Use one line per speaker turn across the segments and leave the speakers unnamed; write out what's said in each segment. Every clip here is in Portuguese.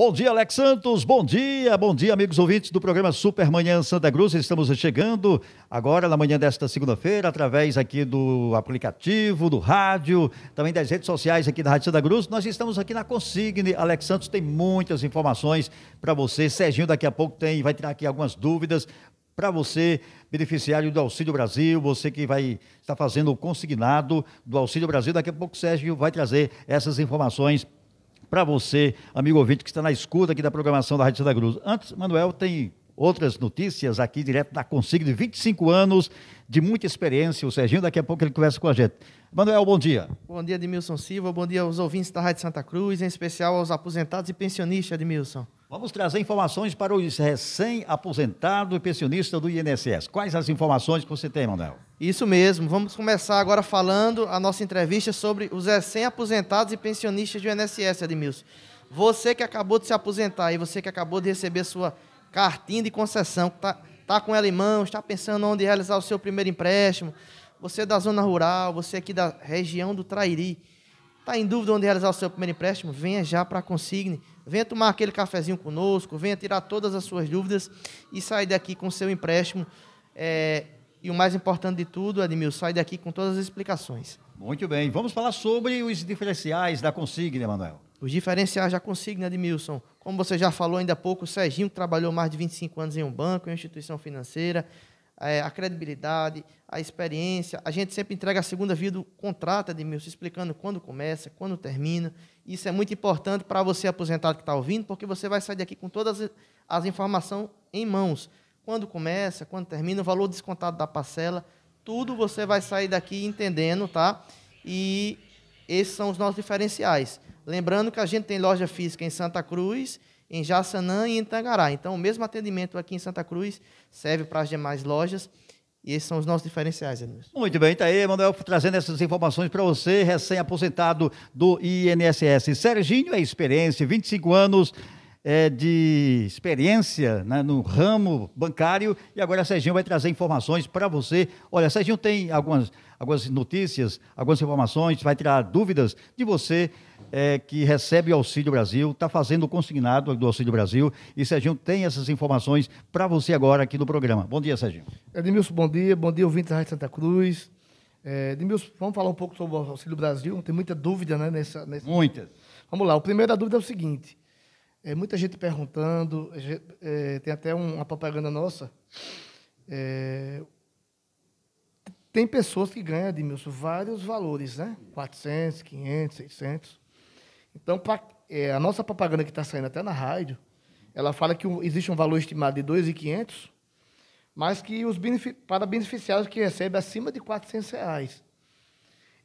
Bom dia, Alex Santos. Bom dia, bom dia, amigos ouvintes do programa Supermanhã Santa Cruz. Estamos chegando agora na manhã desta segunda-feira, através aqui do aplicativo, do rádio, também das redes sociais aqui da Rádio Santa Cruz. Nós estamos aqui na Consigne. Alex Santos tem muitas informações para você. Serginho daqui a pouco tem, vai tirar aqui algumas dúvidas para você, beneficiário do Auxílio Brasil, você que vai estar fazendo o consignado do Auxílio Brasil. Daqui a pouco o Sérgio vai trazer essas informações para você, amigo ouvinte que está na escuta aqui da programação da Rádio Santa Cruz. Antes, Manuel tem outras notícias aqui direto da Consigo de 25 anos, de muita experiência. O Serginho, daqui a pouco ele conversa com a gente. Manuel, bom dia.
Bom dia, Edmilson Silva. Bom dia aos ouvintes da Rádio Santa Cruz, em especial aos aposentados e pensionistas, Edmilson.
Vamos trazer informações para os recém-aposentados e pensionistas do INSS. Quais as informações que você tem, Manuel?
Isso mesmo. Vamos começar agora falando a nossa entrevista sobre os recém-aposentados e pensionistas do INSS, Edmilson. Você que acabou de se aposentar e você que acabou de receber sua cartinha de concessão, está tá com ela em mãos, está pensando onde realizar o seu primeiro empréstimo, você é da zona rural, você é aqui da região do Trairi, está em dúvida onde realizar o seu primeiro empréstimo, venha já para a Consigne, venha tomar aquele cafezinho conosco, venha tirar todas as suas dúvidas e sair daqui com o seu empréstimo. É, e o mais importante de tudo, Edmilson, sair daqui com todas as explicações. Muito
bem, vamos falar sobre os diferenciais da Consigne, Emanuel
os diferenciais já consigna, né, Edmilson. Como você já falou ainda há pouco, o Serginho trabalhou mais de 25 anos em um banco, em uma instituição financeira. É, a credibilidade, a experiência. A gente sempre entrega a segunda via do contrato, Edmilson, explicando quando começa, quando termina. Isso é muito importante para você aposentado que está ouvindo, porque você vai sair daqui com todas as informações em mãos. Quando começa, quando termina, o valor descontado da parcela, tudo você vai sair daqui entendendo, tá? E esses são os nossos diferenciais. Lembrando que a gente tem loja física em Santa Cruz, em Jaçanã e em Tangará. Então, o mesmo atendimento aqui em Santa Cruz serve para as demais lojas. E esses são os nossos diferenciais, Edmilson.
Muito bem, tá aí, Emanuel, trazendo essas informações para você, recém-aposentado do INSS. Serginho é experiência, 25 anos é, de experiência né, no ramo bancário e agora a Serginho vai trazer informações para você. Olha, Serginho tem algumas, algumas notícias, algumas informações, vai tirar dúvidas de você é, que recebe o Auxílio Brasil, está fazendo o consignado do Auxílio Brasil e Serginho tem essas informações para você agora aqui no programa. Bom dia, Serginho.
Edmilson, bom dia. Bom dia, ouvinte da Rádio Santa Cruz. É, Edmilson, vamos falar um pouco sobre o Auxílio Brasil. Tem muita dúvida né, nessa, nessa... Muitas. Vamos lá. O primeiro da dúvida é o seguinte. É, muita gente perguntando, é, tem até uma propaganda nossa. É, tem pessoas que ganham, Edmilson, vários valores, né? 400, 500, 600. Então, pra, é, a nossa propaganda que está saindo até na rádio, ela fala que existe um valor estimado de 2,500, mas que os para beneficiários que recebem acima de 400 reais.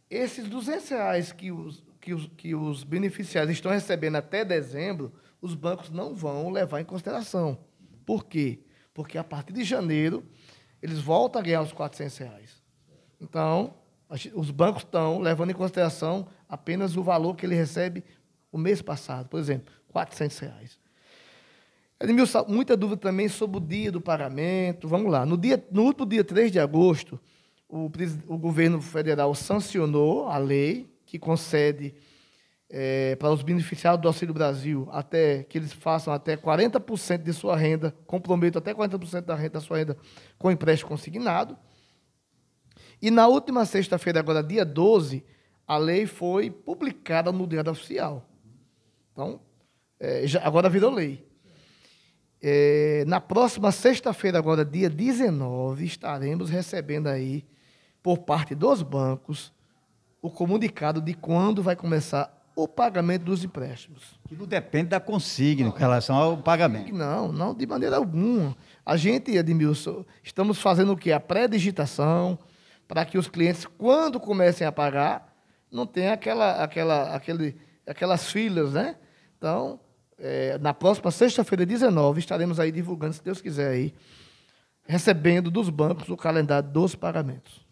Esses 200 reais que os, que os, que os beneficiários estão recebendo até dezembro, os bancos não vão levar em consideração. Por quê? Porque a partir de janeiro, eles voltam a ganhar os 400 reais. Então, os bancos estão levando em consideração apenas o valor que ele recebe o mês passado, por exemplo, 400 reais. Edmilson, muita dúvida também sobre o dia do pagamento. Vamos lá. No, dia, no último dia 3 de agosto, o, o governo federal sancionou a lei que concede é, para os beneficiados do Auxílio Brasil, até que eles façam até 40% de sua renda, comprometam até 40% da, renda, da sua renda com empréstimo consignado. E na última sexta-feira, agora dia 12, a lei foi publicada no Diário Oficial. Então, é, já, agora virou lei. É, na próxima sexta-feira, agora dia 19, estaremos recebendo aí, por parte dos bancos, o comunicado de quando vai começar o pagamento dos empréstimos.
Que não depende da consigna em relação ao pagamento. Não, não de maneira alguma. A
gente, Edmilson, estamos fazendo o quê? A pré-digitação, para que os clientes, quando comecem a pagar, não tenham aquela, aquela, aquele, aquelas filas, né? Então, é, na próxima sexta-feira, 19, estaremos aí divulgando, se Deus quiser, aí, recebendo
dos bancos o calendário dos pagamentos.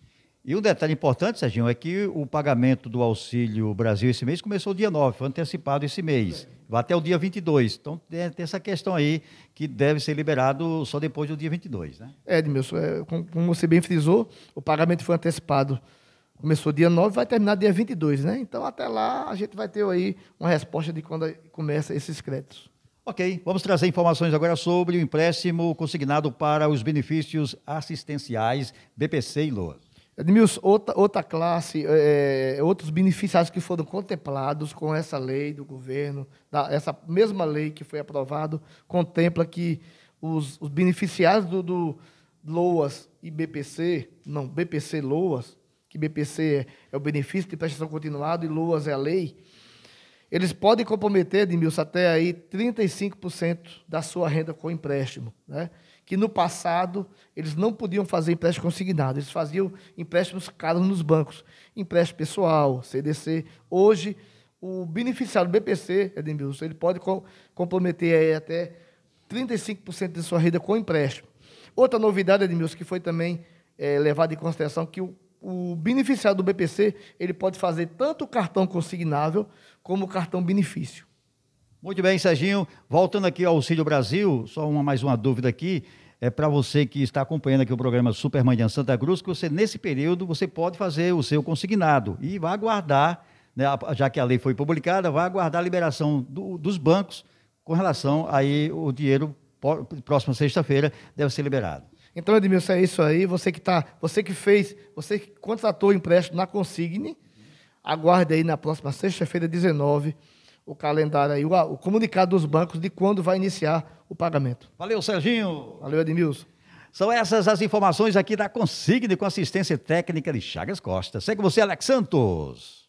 E um detalhe importante, Serginho, é que o pagamento do Auxílio Brasil esse mês começou dia 9, foi antecipado esse mês. Vai até o dia 22. Então tem, tem essa questão aí que deve ser liberado só depois do dia 22, né? É, Edmilson,
é, como você bem frisou, o pagamento foi antecipado. Começou dia 9, vai terminar dia
22, né? Então até lá a gente vai ter aí uma resposta de quando começa esses créditos. Ok, vamos trazer informações agora sobre o empréstimo consignado para os benefícios assistenciais BPC e LOAS.
Edmilson, outra, outra classe, é, é, outros beneficiários que foram contemplados com essa lei do governo, essa mesma lei que foi aprovada, contempla que os, os beneficiários do, do, LOAS e BPC, não, BPC LOAS, que BPC é, é o benefício de prestação continuada e LOAS é a lei, eles podem comprometer, Edmilson, até aí 35% da sua renda com empréstimo. Né? que no passado eles não podiam fazer empréstimo consignado, eles faziam empréstimos caros nos bancos, empréstimo pessoal, CDC. Hoje, o beneficiário do BPC, Edmilson, ele pode co comprometer até 35% de sua renda com empréstimo. Outra novidade, Edmilson, que foi também é, levada em consideração, que o, o beneficiário do BPC ele pode fazer tanto o cartão consignável como o cartão benefício.
Muito bem, Serginho. Voltando aqui ao Auxílio Brasil, só uma mais uma dúvida aqui. É para você que está acompanhando aqui o programa Superman de Santa Cruz, que você, nesse período, você pode fazer o seu consignado e vai aguardar, né, já que a lei foi publicada, vai aguardar a liberação do, dos bancos com relação aí o dinheiro próxima sexta-feira deve ser liberado. Então, Edmilson, é isso aí. Você que tá, você que fez, você que contratou o empréstimo na Consigne,
aguarde aí na próxima sexta-feira, 19 o calendário aí, o, o comunicado dos bancos
de quando vai iniciar o pagamento. Valeu, Serginho. Valeu, Edmilson. São essas as informações aqui da Consigne com assistência técnica de Chagas Costa. Segue você, Alex Santos.